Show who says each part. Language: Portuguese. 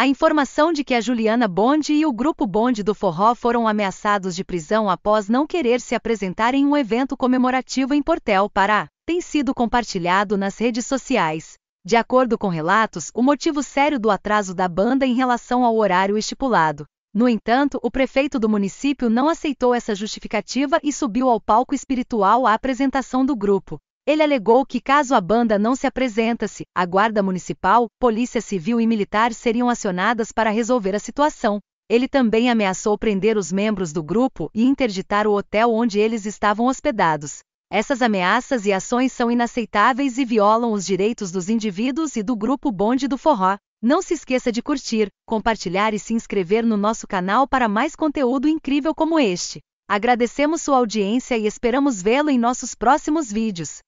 Speaker 1: A informação de que a Juliana Bond e o grupo Bond do Forró foram ameaçados de prisão após não querer se apresentar em um evento comemorativo em Portel, Pará, tem sido compartilhado nas redes sociais. De acordo com relatos, o motivo sério do atraso da banda em relação ao horário estipulado. No entanto, o prefeito do município não aceitou essa justificativa e subiu ao palco espiritual a apresentação do grupo. Ele alegou que caso a banda não se apresentasse, a Guarda Municipal, Polícia Civil e Militar seriam acionadas para resolver a situação. Ele também ameaçou prender os membros do grupo e interditar o hotel onde eles estavam hospedados. Essas ameaças e ações são inaceitáveis e violam os direitos dos indivíduos e do grupo Bonde do Forró. Não se esqueça de curtir, compartilhar e se inscrever no nosso canal para mais conteúdo incrível como este. Agradecemos sua audiência e esperamos vê-lo em nossos próximos vídeos.